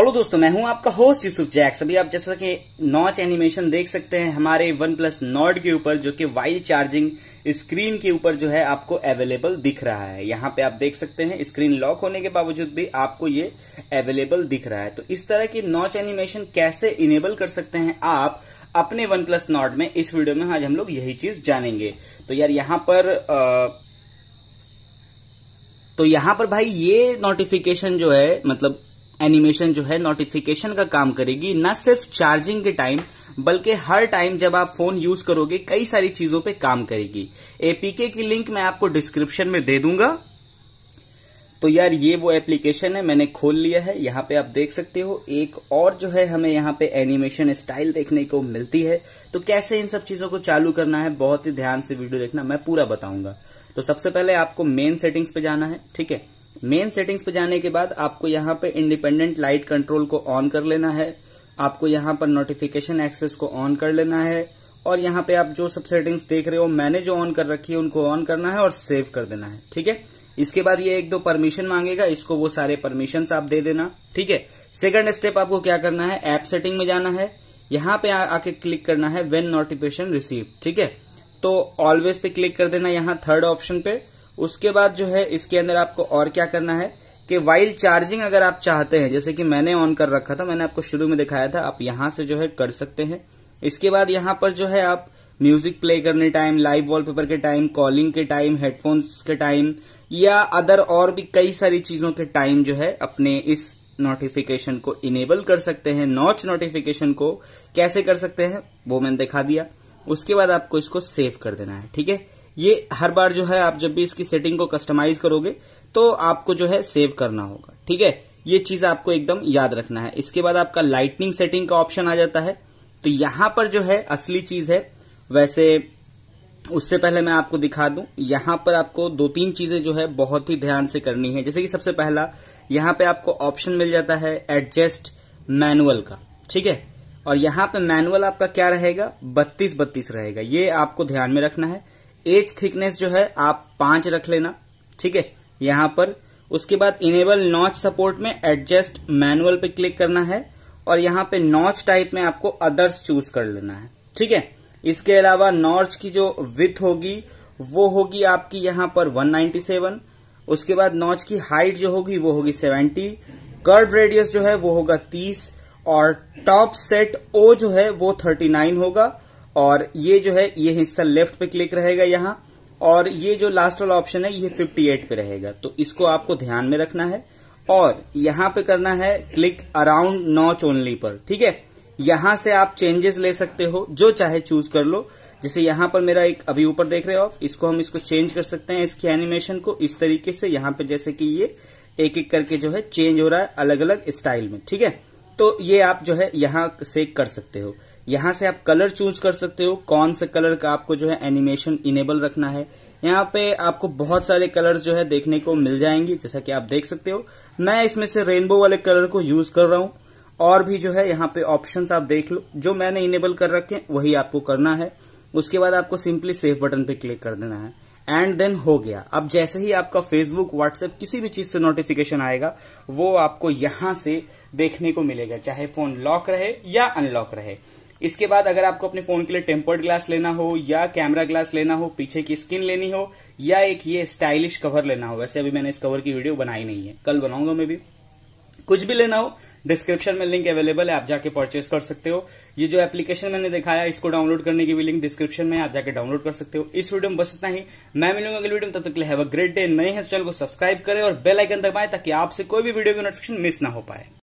hello दोस्तों मैं हूं आपका होस्ट यूसुफ जैक्स अभी आप जैसा कि नॉच एनिमेशन देख सकते हैं हमारे वन प्लस नॉट के ऊपर जो कि वाइल्ड चार्जिंग स्क्रीन के ऊपर जो है आपको अवेलेबल दिख रहा है यहां पे आप देख सकते हैं स्क्रीन लॉक होने के बावजूद भी आपको ये अवेलेबल दिख रहा है तो इस तरह की नॉच एनिमेशन कैसे इनेबल कर सकते हैं आप अपने वन प्लस नॉट में इस वीडियो में आज हम लोग यही चीज जानेंगे तो यार यहां पर आ, तो यहां पर भाई ये नोटिफिकेशन जो है मतलब एनिमेशन जो है नोटिफिकेशन का काम करेगी ना सिर्फ चार्जिंग के टाइम बल्कि हर टाइम जब आप फोन यूज करोगे कई सारी चीजों पे काम करेगी एपीके की लिंक मैं आपको डिस्क्रिप्शन में दे दूंगा तो यार ये वो एप्लीकेशन है मैंने खोल लिया है यहाँ पे आप देख सकते हो एक और जो है हमें यहाँ पे एनिमेशन स्टाइल देखने को मिलती है तो कैसे इन सब चीजों को चालू करना है बहुत ही ध्यान से वीडियो देखना मैं पूरा बताऊंगा तो सबसे पहले आपको मेन सेटिंग्स पे जाना है ठीक है मेन सेटिंग्स पे जाने के बाद आपको यहाँ पे इंडिपेंडेंट लाइट कंट्रोल को ऑन कर लेना है आपको यहाँ पर नोटिफिकेशन एक्सेस को ऑन कर लेना है और यहाँ पे आप जो सब सेटिंग्स देख रहे हो मैंने जो ऑन कर रखी है उनको ऑन करना है और सेव कर देना है ठीक है इसके बाद ये एक दो परमिशन मांगेगा इसको वो सारे परमिशन आप दे देना ठीक है सेकंड स्टेप आपको क्या करना है एप सेटिंग में जाना है यहाँ पे आके क्लिक करना है वेन नोटिफिकेशन रिसीव ठीक है तो ऑलवेज पे क्लिक कर देना यहाँ थर्ड ऑप्शन पे उसके बाद जो है इसके अंदर आपको और क्या करना है कि वाइल चार्जिंग अगर आप चाहते हैं जैसे कि मैंने ऑन कर रखा था मैंने आपको शुरू में दिखाया था आप यहां से जो है कर सकते हैं इसके बाद यहां पर जो है आप म्यूजिक प्ले करने टाइम लाइव वॉलपेपर के टाइम कॉलिंग के टाइम हेडफोन्स के टाइम या अदर और भी कई सारी चीजों के टाइम जो है अपने इस नोटिफिकेशन को इनेबल कर सकते हैं नॉच नोटिफिकेशन को कैसे कर सकते हैं वो मैंने दिखा दिया उसके बाद आपको इसको सेव कर देना है ठीक है ये हर बार जो है आप जब भी इसकी सेटिंग को कस्टमाइज करोगे तो आपको जो है सेव करना होगा ठीक है ये चीज आपको एकदम याद रखना है इसके बाद आपका लाइटनिंग सेटिंग का ऑप्शन आ जाता है तो यहां पर जो है असली चीज है वैसे उससे पहले मैं आपको दिखा दूं यहां पर आपको दो तीन चीजें जो है बहुत ही ध्यान से करनी है जैसे कि सबसे पहला यहां पे आपको ऑप्शन मिल जाता है एडजस्ट मैनुअल का ठीक है और यहां पे मैनुअल आपका क्या रहेगा बत्तीस बत्तीस रहेगा ये आपको ध्यान में रखना है एज थिकनेस जो है आप पांच रख लेना ठीक है यहां पर उसके बाद इनेबल नॉच सपोर्ट में एडजस्ट मैनुअल पे क्लिक करना है और यहाँ पे नॉच टाइप में आपको अदर्स चूज कर लेना है ठीक है इसके अलावा नॉर्च की जो विथ होगी वो होगी आपकी यहाँ पर 197 उसके बाद नॉच की हाइट जो होगी वो होगी 70 कर्ड रेडियस जो है वो होगा 30 और टॉप सेट ओ जो है वो 39 होगा और ये जो है ये हिस्सा लेफ्ट पे क्लिक रहेगा यहाँ और ये जो लास्ट वाला ऑप्शन है ये 58 पे रहेगा तो इसको आपको ध्यान में रखना है और यहाँ पे करना है क्लिक अराउंड नॉच ओनली पर ठीक है यहां से आप चेंजेस ले सकते हो जो चाहे चूज कर लो जैसे यहां पर मेरा एक अभी ऊपर देख रहे हो आप इसको हम इसको चेंज कर सकते हैं इसकी एनिमेशन को इस तरीके से यहां पे जैसे कि ये एक एक करके जो है चेंज हो रहा है अलग अलग स्टाइल में ठीक है तो ये आप जो है यहां से कर सकते हो यहां से आप कलर चूज कर सकते हो कौन से कलर का आपको जो है एनिमेशन इनेबल रखना है यहाँ पे आपको बहुत सारे कलर्स जो है देखने को मिल जाएंगे जैसा कि आप देख सकते हो मैं इसमें से रेनबो वाले कलर को यूज कर रहा हूं और भी जो है यहाँ पे ऑप्शंस आप देख लो जो मैंने इनेबल कर रखे हैं वही आपको करना है उसके बाद आपको सिंपली सेव बटन पे क्लिक कर देना है एंड देन हो गया अब जैसे ही आपका फेसबुक व्हाट्सएप किसी भी चीज से नोटिफिकेशन आएगा वो आपको यहां से देखने को मिलेगा चाहे फोन लॉक रहे या अनलॉक रहे इसके बाद अगर आपको अपने फोन के लिए टेम्पर्ड ग्लास लेना हो या कैमरा ग्लास लेना हो पीछे की स्किन लेनी हो या एक ये स्टाइलिश कवर लेना हो वैसे अभी मैंने इस कवर की वीडियो बनाई नहीं है कल बनाऊंगा मैं भी कुछ भी लेना हो डिस्क्रिप्शन में लिंक अवेलेबल है आप जाके परचेस कर सकते हो ये जो एप्लीकेशन मैंने दिखाया इसको डाउनलोड करने की भी लिंक डिस्क्रिप्शन में आप जाके डाउनलोड कर सकते हो इस वीडियो में बस इतना ही मैं मिलूंगा अगले वीडियो में तब तक के हैव अ ग्रेट डे नए हैं तो चैनल को सब्सक्राइब करें और बेल आइकन दबाएं ताकि आपसे कोई भी वीडियो की नोटिफिकेशन मिस ना हो पाए